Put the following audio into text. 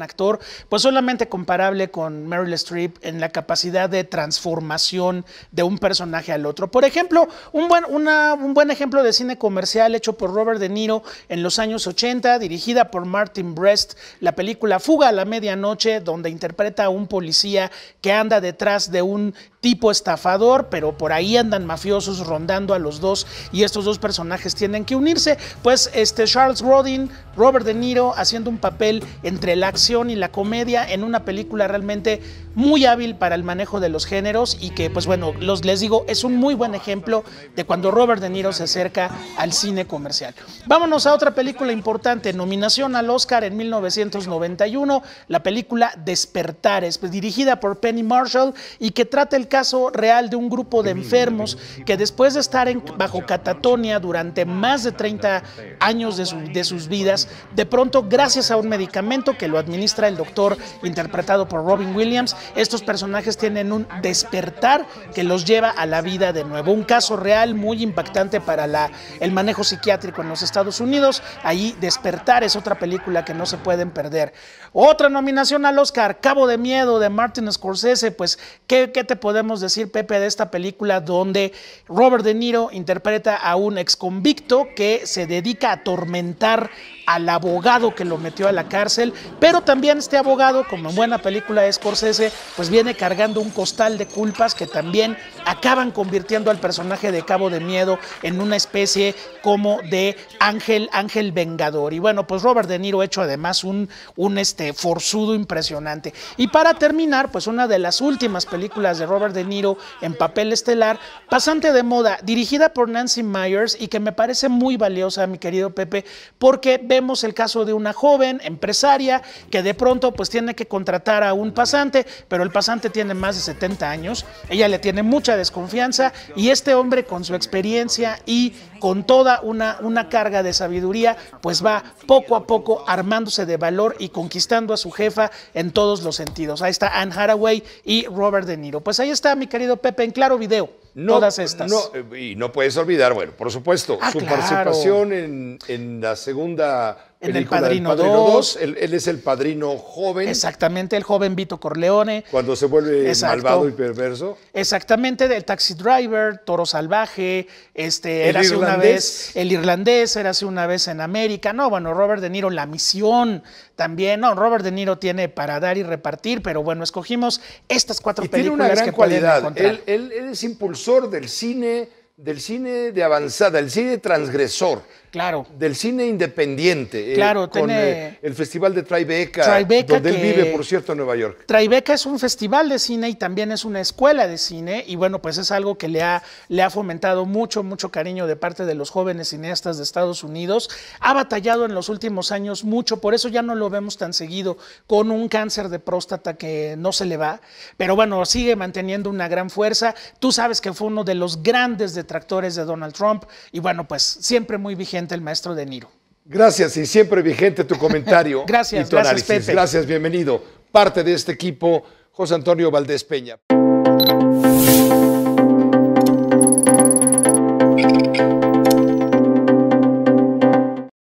actor, pues solamente comparable con Meryl Streep en la capacidad de transformación de un personaje al otro. Por ejemplo, un buen, una, un buen ejemplo de cine comercial hecho por Robert De Niro en los años 80, dirigida por Martin Brest, la película Fuga a la Medianoche, donde interpreta a un policía que anda detrás de un tipo estafador, pero por ahí andan mafiosos rondando a los dos y estos dos personajes tienen que unirse. Pues este Charles Rodin, Robert De Niro haciendo un papel entre el y la comedia en una película realmente muy hábil para el manejo de los géneros y que, pues bueno, los, les digo, es un muy buen ejemplo de cuando Robert De Niro se acerca al cine comercial. Vámonos a otra película importante, nominación al Oscar en 1991, la película Despertares, pues, dirigida por Penny Marshall y que trata el caso real de un grupo de enfermos que después de estar en, bajo catatonia durante más de 30 años de, de sus vidas, de pronto, gracias a un medicamento que lo administra el doctor interpretado por Robin Williams, estos personajes tienen un despertar que los lleva a la vida de nuevo. Un caso real muy impactante para la, el manejo psiquiátrico en los Estados Unidos. Ahí Despertar es otra película que no se pueden perder. Otra nominación al Oscar, Cabo de Miedo de Martin Scorsese. Pues, ¿qué, qué te podemos decir, Pepe, de esta película donde Robert De Niro interpreta a un exconvicto que se dedica a atormentar al abogado que lo metió a la cárcel, pero también este abogado, como en buena película de Scorsese, pues viene cargando un costal de culpas que también acaban convirtiendo al personaje de Cabo de Miedo en una especie como de ángel, ángel vengador. Y bueno, pues Robert De Niro ha hecho además un, un este, forzudo impresionante. Y para terminar, pues una de las últimas películas de Robert De Niro en papel estelar, Pasante de Moda, dirigida por Nancy Myers y que me parece muy valiosa, mi querido Pepe, porque vemos el caso de una joven empresaria que de pronto pues tiene que contratar a un pasante, pero el pasante tiene más de 70 años, ella le tiene mucha desconfianza y este hombre con su experiencia y con toda una, una carga de sabiduría, pues va poco a poco armándose de valor y conquistando a su jefa en todos los sentidos. Ahí está Anne Haraway y Robert De Niro. Pues ahí está mi querido Pepe en claro video no, todas estas. No, y no puedes olvidar, bueno, por supuesto, ah, su participación en, la segunda en el Padrino, 2. él, es el padrino joven. Exactamente, el joven Vito Corleone. Cuando se vuelve malvado y perverso. Exactamente, el Taxi Driver, Toro Salvaje, este, el una vez el irlandés, era hace una vez en América. No, bueno, Robert De Niro, La Misión también. No, Robert De Niro tiene para dar y repartir, pero bueno, escogimos estas cuatro películas. Tiene una gran que cualidad. Él, él, él es impulsor precursor del cine del cine de avanzada, el cine transgresor. Claro. Del cine independiente. Eh, claro, con eh, el Festival de Tribeca, donde él vive, por cierto, en Nueva York. Tribeca es un festival de cine y también es una escuela de cine y bueno, pues es algo que le ha, le ha fomentado mucho, mucho cariño de parte de los jóvenes cineastas de Estados Unidos. Ha batallado en los últimos años mucho, por eso ya no lo vemos tan seguido con un cáncer de próstata que no se le va, pero bueno, sigue manteniendo una gran fuerza. Tú sabes que fue uno de los grandes de detractores de Donald Trump. Y bueno, pues siempre muy vigente el maestro De Niro. Gracias y siempre vigente tu comentario. gracias, gracias, Gracias, bienvenido. Parte de este equipo, José Antonio Valdés Peña.